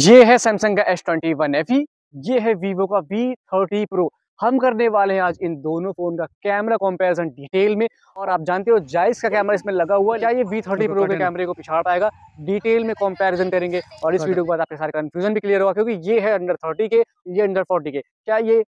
ये है सैमसंग का एस ट्वेंटी वन एफ ये है वीवो का वी थर्टी प्रो हम करने वाले हैं आज इन दोनों फोन का कैमरा कंपैरिजन डिटेल में और आप जानते हो जाइस का कैमरा इसमें लगा हुआ है क्या ये वी थर्टी प्रो के कैमरे को पिछाड़ पाएगा डिटेल में कंपैरिजन करेंगे और इस वीडियो के बाद आपके सारे कंफ्यूजन भी क्लियर होगा क्योंकि ये है अंडर थर्टी के ये अंडर फोर्टी के क्या ये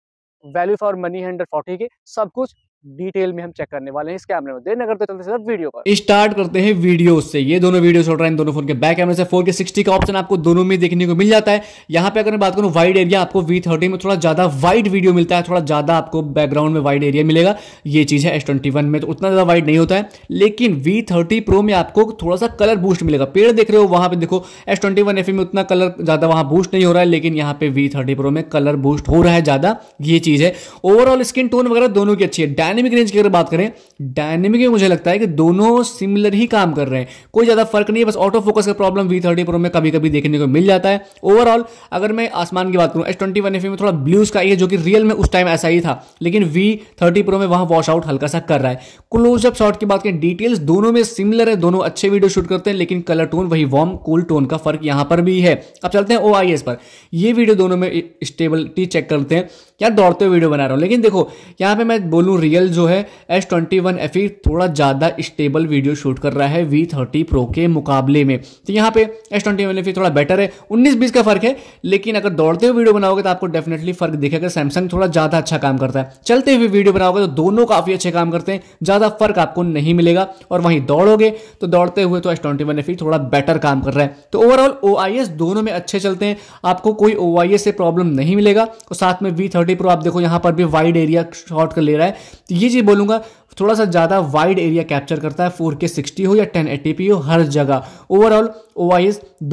वैल्यू फॉर मनी है अंडर फोर्टी के सब कुछ डिटेल में हम चेक करने वाले हैं इस कैमरे में देर नगर तो चलते सर वीडियो पर स्टार्ट करते हैं वीडियो से ये दोनों वीडियो चल रहे हैं दोनों फोन के बैक कैमरे से फोर के सिक्सटी का ऑप्शन आपको दोनों में देखने को मिल जाता है यहाँ पे अगर मैं बात करूँ वाइड एरिया आपको वी थर्टी में थोड़ा ज्यादा वाइड वीडियो मिलता है थोड़ा ज्यादा आपको बैकग्राउंड में वाइड एरिया मिलेगा ये चीज है एस ट्वेंटी वन में तो उतना ज्यादा वाइड नहीं होता है लेकिन वी थर्टी प्रो में आपको थोड़ा सा कलर बूस्ट मिलेगा पेड़ देख रहे हो वहां पर देखो एस ट्वेंटी वन एफ में उतना कलर ज्यादा वहां बूस्ट नहीं हो रहा है लेकिन यहाँ पे वी थर्टी प्रो में कलर बूस्ट हो रहा है ज्यादा ये चीज है ओवरऑल स्किन टोन वगैरह दोनों की अच्छी है डायनेमिक रेंज की अगर बात करें डायनेमिक में मुझे लगता है कि दोनों सिमिलर ही काम कर रहे हैं कोई ज़्यादा फर्क नहीं है बस ऑटो फोकस का प्रॉब्लम वी थर्टी प्रो में कभी कभी देखने को मिल जाता है ओवरऑल अगर मैं आसमान की बात करूँ एस ट्वेंटी वन एफ में थोड़ा ब्लू स्काई है जो कि रियल में उस टाइम ऐसा ही था लेकिन वी थर्टी प्रो में वहां वॉश आउट हल्का सा कर रहा है क्लोजअप शॉट की बात करें डिटेल्स दोनों में सिमिलर है दोनों अच्छे वीडियो शूट करते हैं लेकिन कलर टोन वही वार्म कूल टोन का फर्क यहां पर भी है अब चलते हैं ओ पर ये वीडियो दोनों में स्टेबिलिटी चेक करते हैं क्या दौड़ते हुए वीडियो बना रहा हूं लेकिन देखो यहां पे मैं बोलूं रियल मॉडल जो है S twenty one F E थोड़ा ज़्यादा स्टेबल वीडियो शूट कर रहा है वी थर्टी प्रो के मुकाबले में तो यहाँ पे S twenty one F E थोड़ा बेटर है उन्नीस बीस का फर्क है लेकिन अगर दौड़ते हुए वीडियो बनाओगे तो आपको डेफिनेटली फर्क दिखेगा सैमसंग थोड़ा ज़्यादा अच्छा काम करता है चलते हुए वीडियो बनाओगे तो दोनों काफ़ी अच्छे काम करते हैं ज़्यादा फर्क आपको नहीं मिलेगा और वहीं दौड़ोगे तो दौड़ते हुए तो S twenty one F E थोड़ा बेटर काम कर रहा है तो ओवरऑल ओ आई एस दोनों में अच्छे चलते हैं आपको कोई ओ आई एस से प्रॉब्लम नहीं मिलेगा और साथ में वी थर्टी प्रो आप देखो यहाँ पर भी वाइड एरिया शॉर्ट कर ले रहा है ये चीज़ बोलूँगा थोड़ा सा ज़्यादा वाइड एरिया कैप्चर करता है फोर के सिक्सटी हो या टेन एट्टी पी हो हर जगह ओवरऑल ओ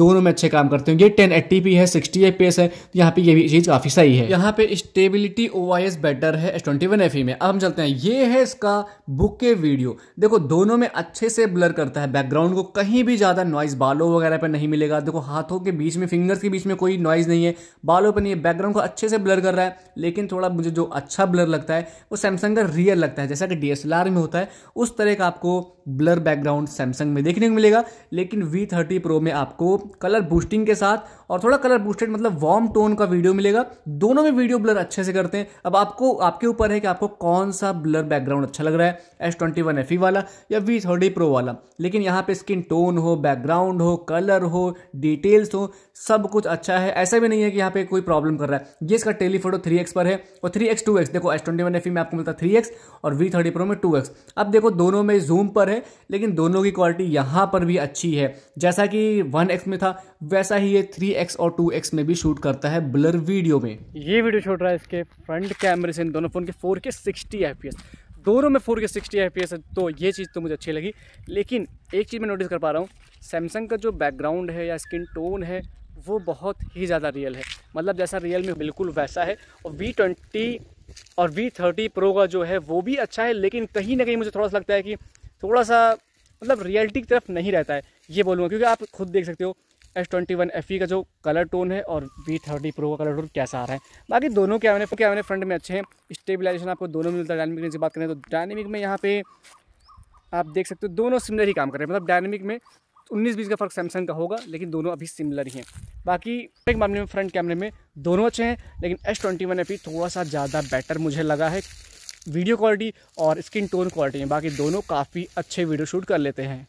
दोनों में अच्छे काम करते हैं ये टेन एट्टी पी है सिक्सटी एफ है तो यहाँ पे ये भी चीज़ काफ़ी सही है यहाँ पे स्टेबिलिटी ओ बेटर है एस ट्वेंटी वन एफ में अब हम चलते हैं ये है इसका बुक के वीडियो देखो दोनों में अच्छे से ब्लर करता है बैकग्राउंड को कहीं भी ज़्यादा नॉइज़ बालों वगैरह पर नहीं मिलेगा देखो हाथों के बीच में फिंगर्स के बीच में कोई नॉइज़ नहीं है बालों पर नहीं है बैकग्राउंड को अच्छे से ब्लर कर रहा है लेकिन थोड़ा मुझे जो अच्छा ब्लर लगता है वो सैमसंग का रियल लगता है जैसा कि डी एसएलआर में होता है उस तरह का आपको ब्लर बैकग्राउंड सैमसंग में देखने को मिलेगा लेकिन वी थर्टी प्रो में आपको कलर बूस्टिंग के साथ और थोड़ा कलर बूस्टेड मतलब वार्म टोन का वीडियो मिलेगा दोनों में वीडियो ब्लर अच्छे से करते हैं अब आपको आपके ऊपर है कि आपको कौन सा ब्लर बैकग्राउंड अच्छा लग रहा है S twenty one F E वाला या वी थर्टी प्रो वाला लेकिन यहाँ पे स्किन टोन हो बैकग्राउंड हो कलर हो डिटेल्स हो सब कुछ अच्छा है ऐसा भी नहीं है कि यहाँ पे कोई प्रॉब्लम कर रहा है ये इसका टेलीफोटो थ्री एक्स पर है और थ्री एक्स टू एक्स देखो S twenty one F E में आपको मिलता है थ्री एक्स और वी थर्टी प्रो में टू एक्स अब देखो दोनों में जूम पर है लेकिन दोनों की क्वालिटी यहाँ पर भी अच्छी है जैसा कि वन एक्स में था वैसा ही ये थ्री एक्स और टू एक्स में भी शूट करता है ब्लर वीडियो में ये वीडियो शूट रहा है इसके फ्रंट कैमरे से इन दोनों फ़ोन के फोर के सिक्सटी एफ दोनों में फोर के सिक्सटी एफ है तो ये चीज़ तो मुझे अच्छी लगी लेकिन एक चीज़ मैं नोटिस कर पा रहा हूँ सैमसंग का जो बैकग्राउंड है या स्किन टोन है वो बहुत ही ज़्यादा रियल है मतलब जैसा रियल में बिल्कुल वैसा है और वी ट्वेंटी और वी थर्टी प्रो का जो है वो भी अच्छा है लेकिन कहीं ना कहीं मुझे थोड़ा सा लगता है कि थोड़ा सा मतलब रियलिटी की तरफ नहीं रहता है ये बोलूँगा क्योंकि आप खुद देख सकते हो एस ट्वेंटी वन एफ का जो कलर टोन है और वी थर्टी प्रो का कलर टोन कैसा आ रहा है बाकी दोनों के कैमरे कैमरे फ्रंट में अच्छे हैं स्टेबिलाइजेशन आपको दोनों में मिलता है डायनेमिक रेंज की बात करें तो डायनेमिक में यहाँ पे आप देख सकते हो दोनों सिमिलर ही काम कर रहे हैं मतलब डायनेमिक में उन्नीस बीस का फ़र्क सैमसंग का होगा लेकिन दोनों अभी सिमिलर ही हैं बाकी एक मामले में फ्रंट कैमरे में दोनों अच्छे हैं लेकिन एस ट्वेंटी वन अभी थोड़ा सा ज़्यादा बेटर मुझे लगा है वीडियो क्वालिटी और स्किन टोन क्वालिटी में बाकी दोनों काफ़ी अच्छे वीडियो शूट कर लेते हैं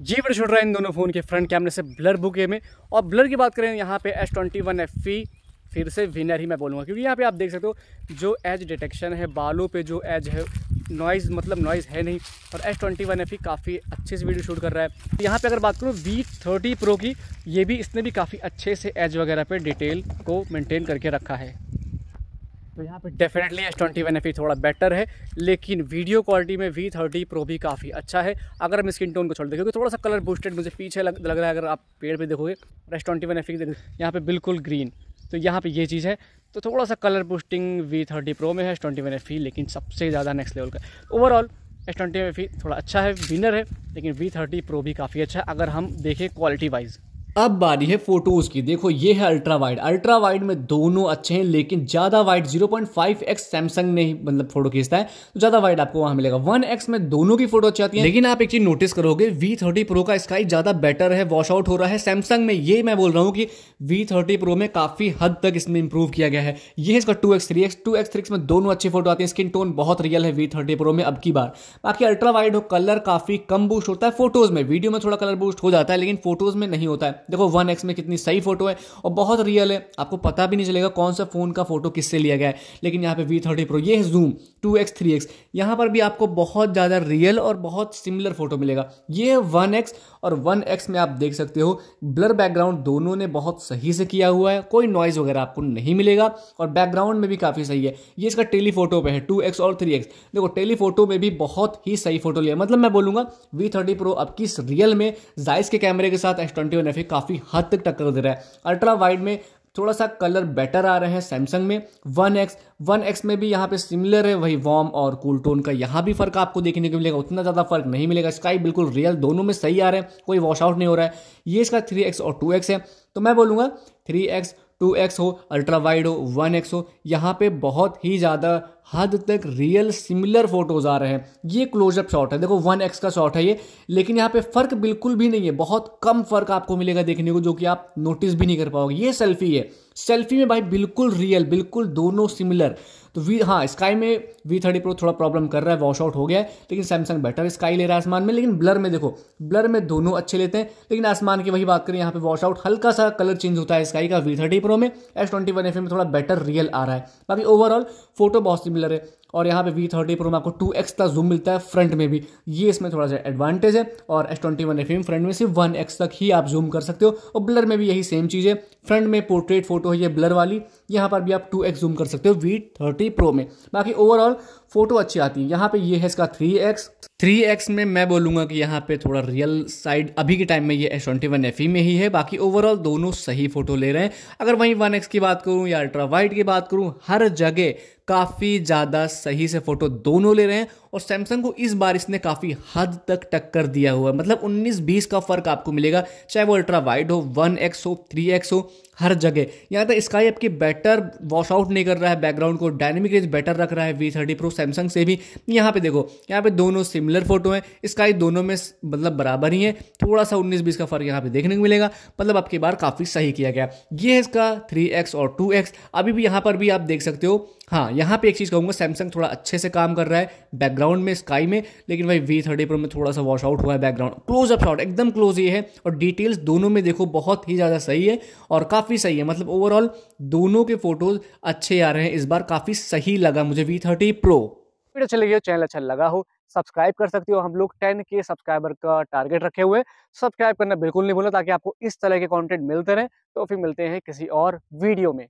जी वीडियो शूट रहा है इन दोनों फ़ोन के फ्रंट कैमरे से ब्लर बुके में और ब्लर की बात करें यहाँ पे एस ट्वेंटी वन एफ फिर से विनर ही मैं बोलूँगा क्योंकि यहाँ पे आप देख सकते हो जो एज डिटेक्शन है बालों पे जो एज है नॉइज़ मतलब नॉइज़ है नहीं और एस ट्वेंटी वन एफ काफ़ी अच्छे से वीडियो शूट कर रहा है यहाँ पे अगर बात करूँ वी थर्टी प्रो की ये भी इसने भी काफ़ी अच्छे से एज वगैरह पे डिटेल को मेंटेन करके रखा है तो यहाँ पे definitely S twenty one F थोड़ा बेटर है लेकिन वीडियो क्वालिटी में वी थर्टी प्रो भी काफ़ी अच्छा है अगर हम स्किन टोन को छोड़ दें क्योंकि थोड़ा सा कलर बूस्टेड मुझे पीछे लग, लग रहा है अगर आप पेड़ पे देखोगे और एस ट्वेंटी वन एफ देखोगे यहाँ पर बिल्कुल ग्रीन तो यहाँ पे ये चीज़ है तो थोड़ा सा colour boosting V thirty pro में है एस ट्वेंटी वन एफ लेकिन सबसे ज़्यादा नेक्स्ट लेवल का ओवरऑल एस ट्वेंटी एफ थोड़ा अच्छा है विनर है लेकिन वी थर्टी प्रो भी काफ़ी अच्छा है अगर हम देखें क्वालिटी वाइज़ अब बारी है फोटोज की देखो ये है अल्ट्रा वाइड अल्ट्रा वाइड में दोनों अच्छे हैं लेकिन ज़्यादा वाइड 0.5x सैमसंग ने मतलब फोटो खींचता है तो ज़्यादा वाइड आपको वहां मिलेगा 1x में दोनों की फोटो अच्छी आती है लेकिन आप एक चीज़ नोटिस करोगे वी थर्टी प्रो का स्काई ज़्यादा बेटर है वॉश आउट हो रहा है सैमसंग में ये मैं बोल रहा हूँ कि वी थर्टी प्रो में काफ़ी हद तक इसमें इंप्रूव किया गया है ये इसका two X three X two X three में दोनों अच्छी फोटो आती है स्किन टोन बहुत रियल है वी थर्टी प्रो में अब की बार बाकी अल्ट्रा वाइड हो कलर काफ़ी कम बूस्ट होता है फोटोज़ में वीडियो में थोड़ा कलर बूस्ट हो जाता है लेकिन फोटोज़ में नहीं होता है देखो वन एक्स में कितनी सही फोटो है और बहुत रियल है आपको पता भी नहीं चलेगा कौन सा फ़ोन का फोटो किससे लिया गया है लेकिन यहाँ पे वी थर्टी प्रो ये है zoom two X three X यहाँ पर भी आपको बहुत ज़्यादा रियल और बहुत सिमिलर फोटो मिलेगा ये वन एक्स और वन एक्स में आप देख सकते हो ब्लर बैकग्राउंड दोनों ने बहुत सही से किया हुआ है कोई नॉइज़ वगैरह आपको नहीं मिलेगा और बैकग्राउंड में भी काफ़ी सही है ये इसका टेलीफोटो पे है टू एक्स और थ्री एक्स देखो टेलीफोटो में भी बहुत ही सही फोटो लिया मतलब मैं बोलूंगा वी थर्टी प्रो अब किस रियल में जाइस के कैमरे के साथ एस ट्वेंटी वन एफ काफ़ी हद तक टक्कर दे रहा है अल्ट्रा वाइड में थोड़ा सा कलर बेटर आ रहे हैं सैमसंग में वन एक्स वन एक्स में भी यहाँ पे सिमिलर है वही वॉम और कूल टोन का यहाँ भी फर्क आपको देखने को मिलेगा उतना ज़्यादा फर्क नहीं मिलेगा स्काई बिल्कुल रियल दोनों में सही आ रहे हैं कोई वॉश आउट नहीं हो रहा है ये इसका थ्री एक्स और टू एक्स है तो मैं बोलूँगा थ्री एक्स टू एक्स हो अल्ट्रा वाइड हो वन एक्स हो यहाँ पे बहुत ही ज़्यादा हद तक रियल सिमिलर फोटोज आ रहे हैं ये क्लोजअप शॉट है देखो वन एक्स का शॉट है ये लेकिन यहाँ पे फर्क बिल्कुल भी नहीं है बहुत कम फर्क आपको मिलेगा देखने को जो कि आप नोटिस भी नहीं कर पाओगे ये सेल्फी है सेल्फी में भाई बिल्कुल रियल बिल्कुल दोनों सिमिलर तो वी हाँ स्काई में वी थर्टी प्रो थोड़ा प्रॉब्लम कर रहा है वॉश आउट हो गया है लेकिन सैमसंग बेटर स्काई ले रहा है आसमान में लेकिन ब्लर में देखो ब्लर में दोनों अच्छे लेते हैं लेकिन आसमान की वही बात करें यहाँ पे वॉश आउट हल्का सा कलर चेंज होता है स्काई का वी थर्टी प्रो में एस ट्वेंटी वन एफ में थोड़ा बेटर रियल आ रहा है बाकी ओवरऑल फोटो बहुत सिमिलर है eh. और यहाँ पे वी थर्टी प्रो में आपको टू एक्स का जूम मिलता है फ्रंट में भी ये इसमें थोड़ा सा एडवांटेज है और S twenty one F front में सिर्फ वन एक्स तक ही आप जूम कर सकते हो और ब्लर में भी यही सेम चीज़ है फ्रंट में पोर्ट्रेट फोटो है ये ब्लर वाली यहाँ पर भी आप टू एक्स जूम कर सकते हो वी थर्टी प्रो में बाकी ओवरऑल फोटो अच्छी आती है यहाँ पे ये है इसका थ्री एक्स थ्री एक्स में मैं बोलूँगा कि यहाँ पे थोड़ा रियल साइड अभी के टाइम में ये एस ट्वेंटी वन एफ में ही है बाकी ओवरऑल दोनों सही फोटो ले रहे हैं अगर वहीं वन एक्स की बात करूँ या अल्ट्रा वाइट की बात करूँ हर जगह काफ़ी ज़्यादा सही से फोटो दोनों ले रहे हैं और सैमसंग को इस बार इसने काफ़ी हद तक टक्कर दिया हुआ है मतलब 19-20 का फ़र्क आपको मिलेगा चाहे वो अल्ट्रा वाइड हो वन एक्स हो थ्री एक्स हो हर जगह यहाँ तक स्काई आपकी बेटर वॉश आउट नहीं कर रहा है बैकग्राउंड को डायनेमिक रेंज बेटर रख रहा है वी थर्टी प्रो सैमसंग से भी यहाँ पे देखो यहाँ पे दोनों सिमिलर फोटो हैं स्काई दोनों में मतलब बराबर ही है थोड़ा सा उन्नीस बीस का फर्क यहाँ पे देखने को मिलेगा मतलब आपकी बार काफ़ी सही किया गया ये है इसका थ्री एक्स और टू एक्स अभी भी यहाँ पर भी आप देख सकते हो हाँ यहाँ पे एक चीज़ कहूँगा सैमसंग थोड़ा अच्छे से काम कर रहा है बैकग्राउंड बैकग्राउंड में स्काई में लेकिन भाई वी थर्टी प्रो में थोड़ा सा वॉश आउट हुआ है बैकग्राउंड क्लोज अप शॉट एकदम क्लोज ये है और डिटेल्स दोनों में देखो बहुत ही ज़्यादा सही है और काफ़ी सही है मतलब ओवरऑल दोनों के फोटोज अच्छे आ रहे हैं इस बार काफ़ी सही लगा मुझे वी थर्टी प्रो वीडियो अच्छी लगी हो चैनल अच्छा लगा हो सब्सक्राइब कर सकती हो हम लोग टेन के सब्सक्राइबर का टारगेट रखे हुए सब्सक्राइब करना बिल्कुल नहीं भूलना ताकि आपको इस तरह के कंटेंट मिलते रहे तो फिर मिलते हैं किसी और वीडियो में